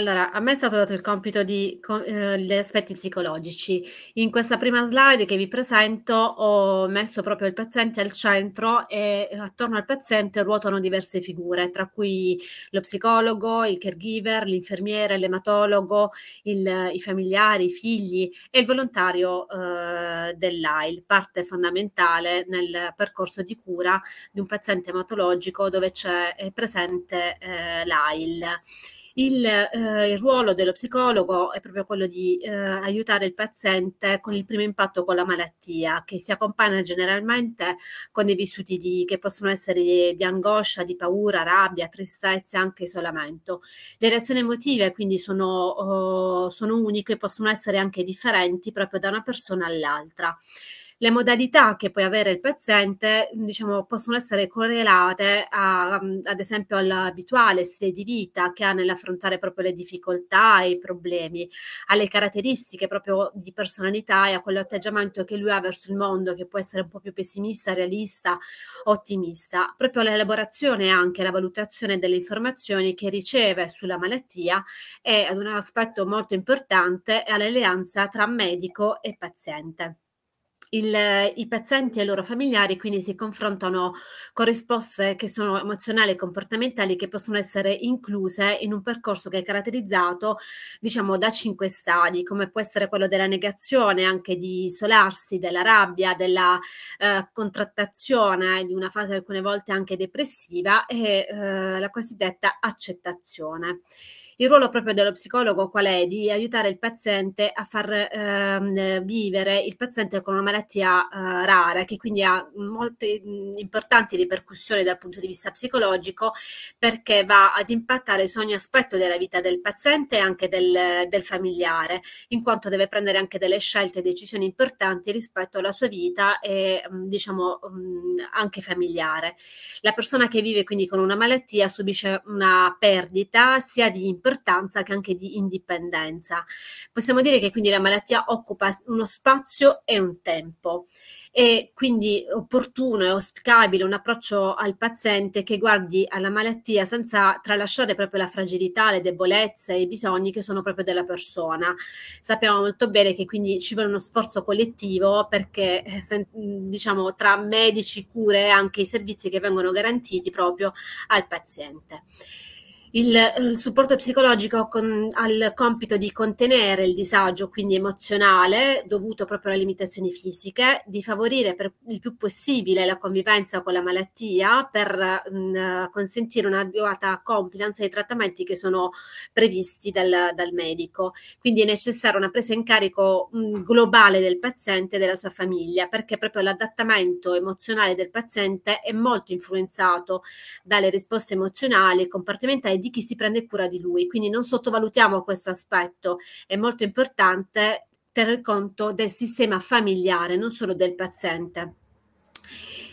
Allora, a me è stato dato il compito di co- eh, gli aspetti psicologici. In questa prima slide che vi presento ho messo proprio il paziente al centro e attorno al paziente ruotano diverse figure, tra cui lo psicologo, il caregiver, l'infermiere, l'ematologo, il, i familiari, i figli e il volontario eh, dell'AIL, parte fondamentale nel percorso di cura di un paziente ematologico dove c'è presente eh, l'AIL. Il, eh, il, ruolo dello psicologo è proprio quello di eh, aiutare il paziente con il primo impatto con la malattia, che si accompagna generalmente con dei vissuti di, che possono essere di, di, angoscia, di paura, rabbia, tristezza anche isolamento. Le reazioni emotive quindi sono, oh, sono uniche e possono essere anche differenti proprio da una persona all'altra le modalità che puoi avere il paziente diciamo, possono essere correlate a, um, ad esempio all'abituale stile di vita che ha nell'affrontare proprio le difficoltà e i problemi, alle caratteristiche proprio di personalità e a quell'atteggiamento che lui ha verso il mondo che può essere un po' più pessimista, realista, ottimista, proprio all'elaborazione e anche alla valutazione delle informazioni che riceve sulla malattia è ad un aspetto molto importante è l'alleanza tra medico e paziente il, i pazienti e i loro familiari quindi si confrontano con risposte che sono emozionali e comportamentali che possono essere incluse in un percorso che è caratterizzato diciamo da cinque stadi come può essere quello della negazione anche di isolarsi della rabbia della eh, contrattazione di una fase alcune volte anche depressiva e eh, la cosiddetta accettazione il ruolo proprio dello psicologo qual è di aiutare il paziente a far ehm, vivere il paziente con una malattia malattia eh, rara che quindi ha molte mh, mm, importanti ripercussioni dal punto di vista psicologico perché va ad impattare su ogni aspetto della vita del paziente e anche del, del familiare, in quanto deve prendere anche delle scelte e decisioni importanti rispetto alla sua vita e mh, mm, diciamo mh, mm, anche familiare. La persona che vive quindi con una malattia subisce una perdita sia di importanza che anche di indipendenza. Possiamo dire che quindi la malattia occupa uno spazio e un tempo tempo. E quindi opportuno e auspicabile un approccio al paziente che guardi alla malattia senza tralasciare proprio la fragilità, le debolezze e i bisogni che sono proprio della persona. Sappiamo molto bene che quindi ci vuole uno sforzo collettivo perché eh, diciamo tra medici, cure e anche i servizi che vengono garantiti proprio al paziente. Il, il, supporto psicologico con, al compito di contenere il disagio, quindi emozionale, dovuto proprio alle limitazioni fisiche, di favorire per il più possibile la convivenza con la malattia per mh, mm, consentire un'adeguata compliance ai trattamenti che sono previsti dal, dal, medico. Quindi è necessaria una presa in carico mh, mm, globale del paziente e della sua famiglia, perché proprio l'adattamento emozionale del paziente è molto influenzato dalle risposte emozionali e comportamentali di chi si prende cura di lui. Quindi non sottovalutiamo questo aspetto, è molto importante tenere conto del sistema familiare, non solo del paziente.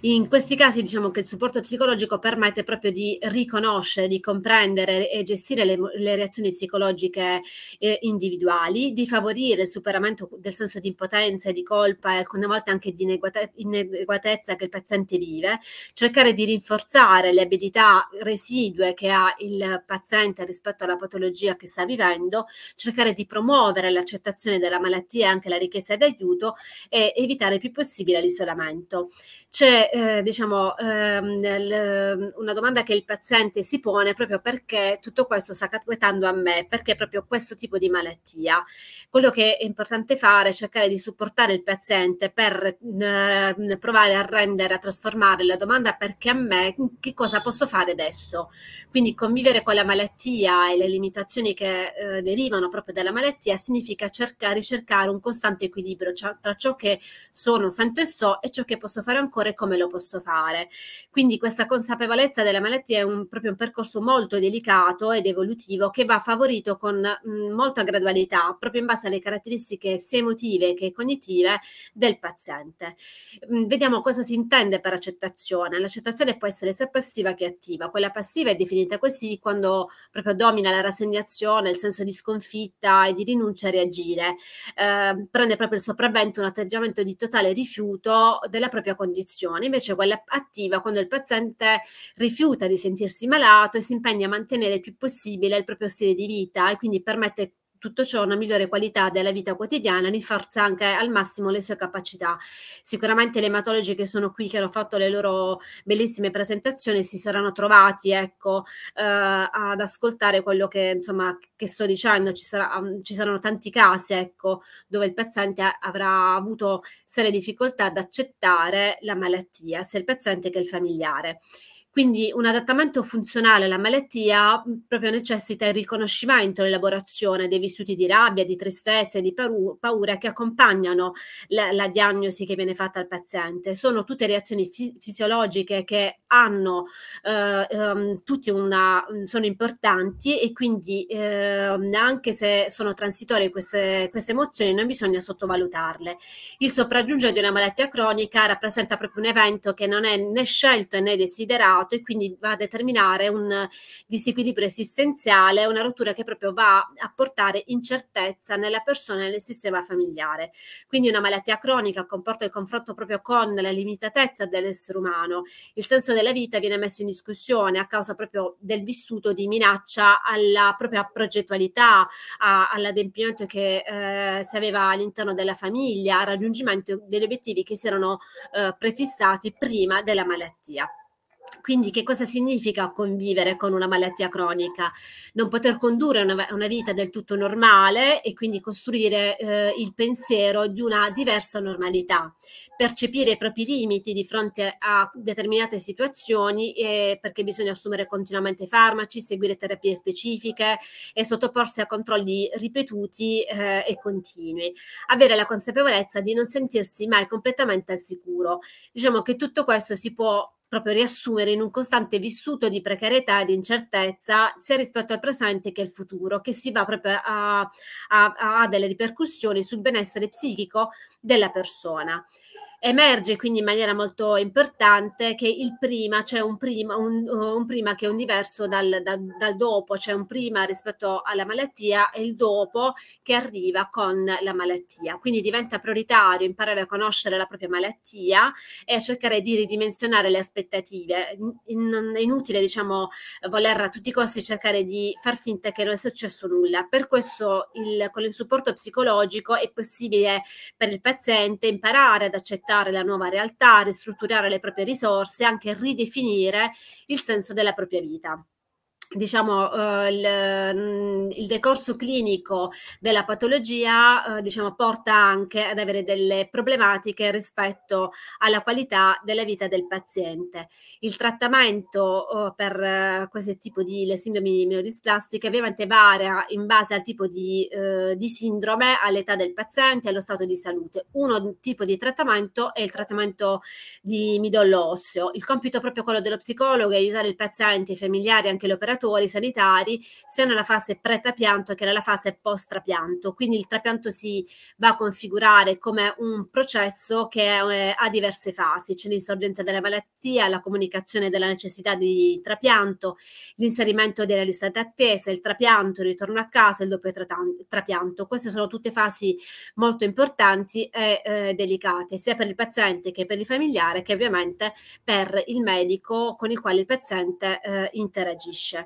In questi casi diciamo che il supporto psicologico permette proprio di riconoscere, di comprendere e gestire le, le reazioni psicologiche eh, individuali, di favorire il superamento del senso di impotenza e di colpa e alcune volte anche di ineguate, ineguatezza che il paziente vive, cercare di rinforzare le abilità residue che ha il paziente rispetto alla patologia che sta vivendo, cercare di promuovere l'accettazione della malattia e anche la richiesta di aiuto e evitare il più possibile l'isolamento. C'è eh, diciamo, ehm, ehm, una domanda che il paziente si pone proprio perché tutto questo sta capitando a me, perché proprio questo tipo di malattia. Quello che è importante fare è cercare di supportare il paziente per eh, provare a rendere, a trasformare la domanda perché a me, che cosa posso fare adesso? Quindi convivere con la malattia e le limitazioni che eh, derivano proprio dalla malattia significa cercare, ricercare un costante equilibrio tra ciò che sono, sento e so e ciò che posso fare ancora e come come lo posso fare. Quindi questa consapevolezza della malattia è un, proprio un percorso molto delicato ed evolutivo che va favorito con mh, mm, molta gradualità, proprio in base alle caratteristiche sia emotive che cognitive del paziente. Mh, mm, vediamo cosa si intende per accettazione. L'accettazione può essere sia passiva che attiva. Quella passiva è definita così quando proprio domina la rassegnazione, il senso di sconfitta e di rinuncia a reagire. Eh, prende proprio il sopravvento un atteggiamento di totale rifiuto della propria condizione invece quella attiva quando il paziente rifiuta di sentirsi malato e si impegna a mantenere il più possibile il proprio stile di vita e quindi permette tutto ciò una migliore qualità della vita quotidiana, rinforza anche al massimo le sue capacità. Sicuramente le ematologi che sono qui, che hanno fatto le loro bellissime presentazioni, si saranno trovati ecco, eh, ad ascoltare quello che, insomma, che sto dicendo. Ci, sarà, mm, ci, saranno tanti casi ecco, dove il paziente avrà avuto serie difficoltà ad accettare la malattia, sia il paziente che il familiare. Quindi un adattamento funzionale alla malattia proprio necessita il riconoscimento, e l'elaborazione dei vissuti di rabbia, di tristezza e di paura che accompagnano la, la diagnosi che viene fatta al paziente. Sono tutte reazioni fisiologiche che hanno eh, ehm, tutti una, sono importanti e quindi ehm, anche se sono transitorie queste, queste emozioni non bisogna sottovalutarle. Il sopraggiungere di una malattia cronica rappresenta proprio un evento che non è né scelto né desiderato e quindi va a determinare un disequilibrio esistenziale, una rottura che proprio va a portare incertezza nella persona e nel sistema familiare. Quindi una malattia cronica comporta il confronto proprio con la limitatezza dell'essere umano, il senso della vita viene messo in discussione a causa proprio del vissuto di minaccia alla propria progettualità, all'adempimento che eh, si aveva all'interno della famiglia, al raggiungimento degli obiettivi che si erano eh, prefissati prima della malattia. Quindi che cosa significa convivere con una malattia cronica? Non poter condurre una, una vita del tutto normale e quindi costruire eh, il pensiero di una diversa normalità, percepire i propri limiti di fronte a determinate situazioni eh, perché bisogna assumere continuamente farmaci, seguire terapie specifiche e sottoporsi a controlli ripetuti eh, e continui. Avere la consapevolezza di non sentirsi mai completamente al sicuro. Diciamo che tutto questo si può proprio riassumere in un costante vissuto di precarietà e di incertezza sia rispetto al presente che al futuro, che si va proprio a, a, a delle ripercussioni sul benessere psichico della persona emerge quindi in maniera molto importante che il prima, c'è cioè un, un, un prima, che è un diverso dal, da, dal dopo, c'è cioè un prima rispetto alla malattia e il dopo che arriva con la malattia. Quindi diventa prioritario imparare a conoscere la propria malattia e a cercare di ridimensionare le aspettative. In, è inutile, diciamo, voler a tutti i costi cercare di far finta che non è successo nulla. Per questo il, con il supporto psicologico è possibile per il paziente imparare ad accettare accettare la nuova realtà, ristrutturare le proprie risorse, anche ridefinire il senso della propria vita diciamo, eh, il, mm, il, decorso clinico della patologia eh, diciamo, porta anche ad avere delle problematiche rispetto alla qualità della vita del paziente. Il trattamento eh, per eh, questo tipo di le sindromi melodisplastiche ovviamente varia in base al tipo di, eh, di sindrome, all'età del paziente e allo stato di salute. Uno tipo di trattamento è il trattamento di midollo osseo. Il compito proprio quello dello psicologo è aiutare il paziente, i familiari e anche l'operatore operatori sanitari sia nella fase pre-trapianto che nella fase post-trapianto. Quindi il trapianto si va a configurare come un processo che eh, ha diverse fasi, c'è l'insorgenza della malattia, la comunicazione della necessità di trapianto, l'inserimento della lista d'attesa, il trapianto, il ritorno a casa, il doppio trapianto. Queste sono tutte fasi molto importanti e eh, delicate, sia per il paziente che per il familiare che ovviamente per il medico con il quale il paziente eh, interagisce.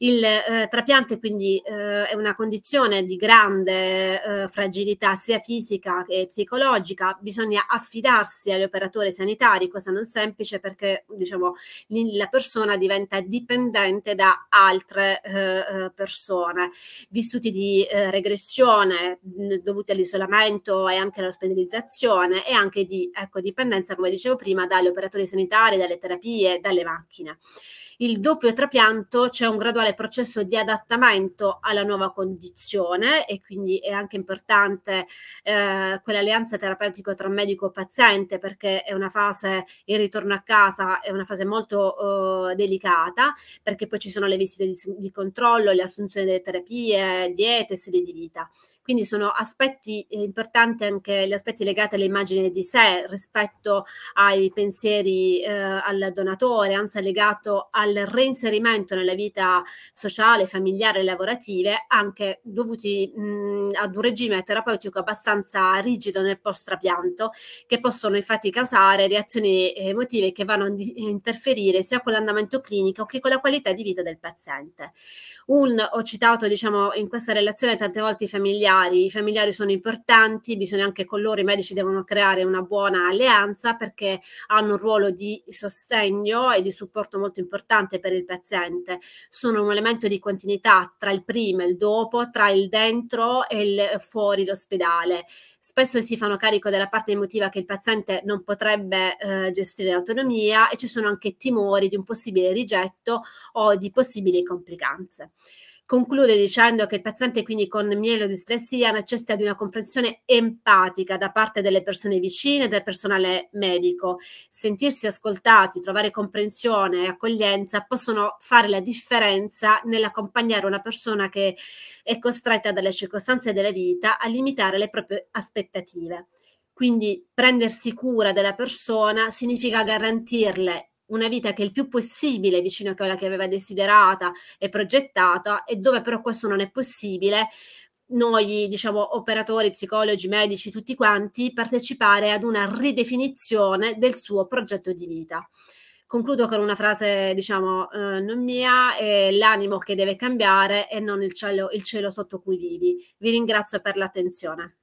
Il eh, trapianto quindi eh, è una condizione di grande eh, fragilità sia fisica che psicologica, bisogna affidarsi agli operatori sanitari, cosa non semplice perché diciamo, la persona diventa dipendente da altre eh, eh, persone. Vissuti di eh, regressione dovuti all'isolamento e anche all'ospedalizzazione e anche di ecco, dipendenza, come dicevo prima, dagli operatori sanitari, dalle terapie, dalle macchine. Il doppio trapianto c'è un graduale tale processo di adattamento alla nuova condizione e quindi è anche importante eh, quell'alleanza terapeutica tra medico e paziente perché è una fase, il ritorno a casa è una fase molto eh, delicata perché poi ci sono le visite di, di controllo, le assunzioni delle terapie, diete, stili di vita. Quindi sono aspetti eh, importanti anche gli aspetti legati all'immagine di sé rispetto ai pensieri eh, al donatore, anzi legato al reinserimento nella vita sociale, familiare e lavorative, anche dovuti mh, ad un regime terapeutico abbastanza rigido nel post-trapianto, che possono infatti causare reazioni emotive che vanno a interferire sia con l'andamento clinico che con la qualità di vita del paziente. Un, ho citato diciamo in questa relazione tante volte i familiari, familiari, i familiari sono importanti, bisogna anche con loro, i medici devono creare una buona alleanza perché hanno un ruolo di sostegno e di supporto molto importante per il paziente, sono un elemento di continuità tra il prima e il dopo, tra il dentro e il fuori l'ospedale. Spesso si fanno carico della parte emotiva che il paziente non potrebbe eh, gestire in autonomia e ci sono anche timori di un possibile rigetto o di possibili complicanze. Conclude dicendo che il paziente quindi con mielo mielodisplessia necessita di una comprensione empatica da parte delle persone vicine e del personale medico. Sentirsi ascoltati, trovare comprensione e accoglienza possono fare la differenza nell'accompagnare una persona che è costretta dalle circostanze della vita a limitare le proprie aspettative. Quindi prendersi cura della persona significa garantirle una vita che è il più possibile vicino a quella che aveva desiderata e progettata e dove però questo non è possibile, noi, diciamo, operatori, psicologi, medici, tutti quanti, partecipare ad una ridefinizione del suo progetto di vita. Concludo con una frase, diciamo, eh, non mia, è l'animo che deve cambiare e non il cielo, il cielo sotto cui vivi. Vi ringrazio per l'attenzione.